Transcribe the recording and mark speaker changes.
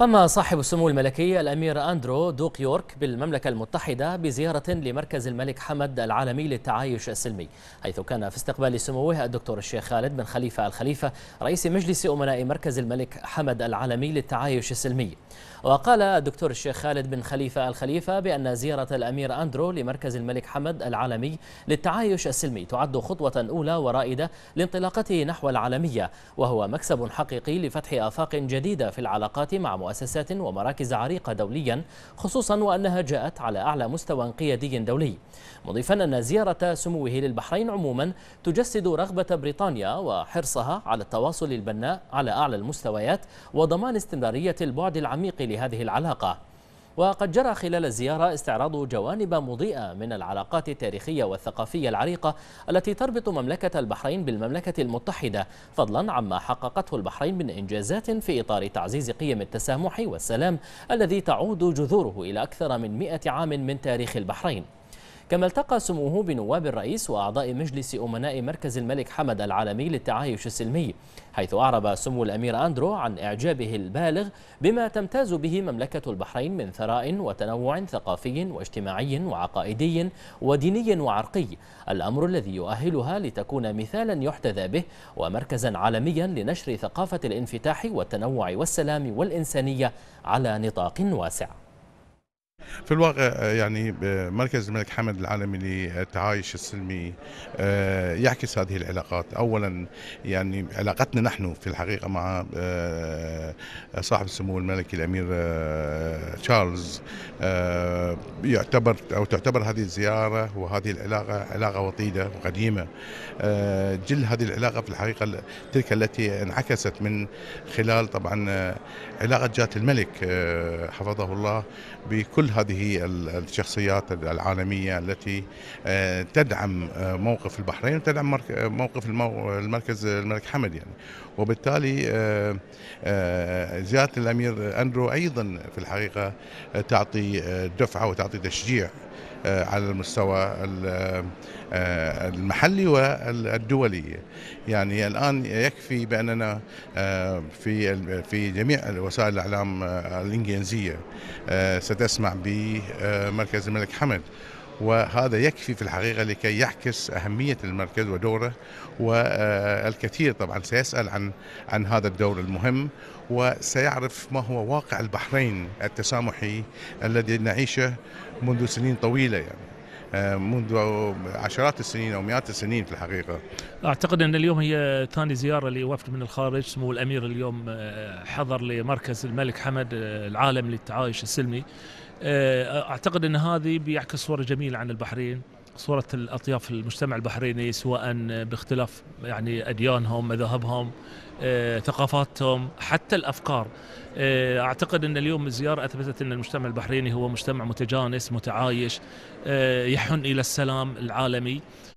Speaker 1: قام صاحب السمو الملكي الأمير أندرو دوق يورك بالمملكة المتحدة بزيارة لمركز الملك حمد العالمي للتعايش السلمي حيث كان في استقبال سموه الدكتور الشيخ خالد بن خليفة الخليفة رئيس مجلس أمناء مركز الملك حمد العالمي للتعايش السلمي وقال الدكتور الشيخ خالد بن خليفة الخليفة بأن زيارة الأمير أندرو لمركز الملك حمد العالمي للتعايش السلمي تعد خطوة أولى ورائدة لانطلاقته نحو العالمية وهو مكسب حقيقي لفتح آفاق جديدة في العلاقات مع مؤسسات ومراكز عريقة دوليا خصوصا وأنها جاءت على أعلى مستوى قيادي دولي مضيفا أن زيارة سموه للبحرين عموما تجسد رغبة بريطانيا وحرصها على التواصل البناء على أعلى المستويات وضمان استمرارية البعد العميق العميق لهذه العلاقة وقد جرى خلال الزيارة استعراض جوانب مضيئة من العلاقات التاريخية والثقافية العريقة التي تربط مملكة البحرين بالمملكة المتحدة فضلا عما حققته البحرين من إنجازات في إطار تعزيز قيم التسامح والسلام الذي تعود جذوره إلى أكثر من مئة عام من تاريخ البحرين كما التقى سموه بنواب الرئيس وأعضاء مجلس أمناء مركز الملك حمد العالمي للتعايش السلمي حيث أعرب سمو الأمير أندرو عن إعجابه البالغ بما تمتاز به مملكة البحرين من ثراء وتنوع ثقافي واجتماعي وعقائدي وديني وعرقي الأمر الذي يؤهلها لتكون مثالا يحتذى به ومركزا عالميا لنشر ثقافة الانفتاح والتنوع والسلام والإنسانية على نطاق واسع
Speaker 2: في الواقع آه، يعني آه، مركز الملك حمد العالمي للتعايش السلمي آه، يعكس هذه العلاقات اولا يعني علاقتنا نحن في الحقيقه مع صاحب السمو الملكي الامير تشارلز يعتبر او تعتبر هذه الزياره وهذه العلاقه علاقه وطيده وقديمه جل هذه العلاقه في الحقيقه تلك التي انعكست من خلال طبعا علاقه جات الملك حفظه الله بكل هذه الشخصيات العالمية التي آه، تدعم آه، موقف البحرين وتدعم آه، موقف المركز الملك حمد يعني وبالتالي زيارة الأمير أندرو أيضا في الحقيقة تعطي دفعة وتعطي تشجيع آه، على المستوى آه، المحلي والدولي يعني الان يكفي باننا آه، في في جميع وسائل الاعلام الانجليزيه ستسمع بمركز الملك حمد وهذا يكفي في الحقيقة لكي يعكس أهمية المركز ودوره والكثير طبعا سيسأل عن عن هذا الدور المهم وسيعرف ما هو واقع البحرين التسامحي الذي نعيشه منذ سنين طويلة يعني آه، منذ عشرات السنين او مئات السنين في الحقيقه.
Speaker 3: اعتقد ان اليوم هي ثاني زياره لوفد من الخارج، سمو الامير اليوم آه، حضر لمركز الملك حمد آه، العالم للتعايش السلمي. آه، اعتقد ان هذه بيعكس صوره جميله عن البحرين صورة الأطياف المجتمع البحريني سواء باختلاف يعني أديانهم مذاهبهم آه، ثقافاتهم حتى الأفكار آه، أعتقد أن اليوم الزيارة أثبتت أن المجتمع البحريني هو مجتمع متجانس متعايش يحن إلى السلام العالمي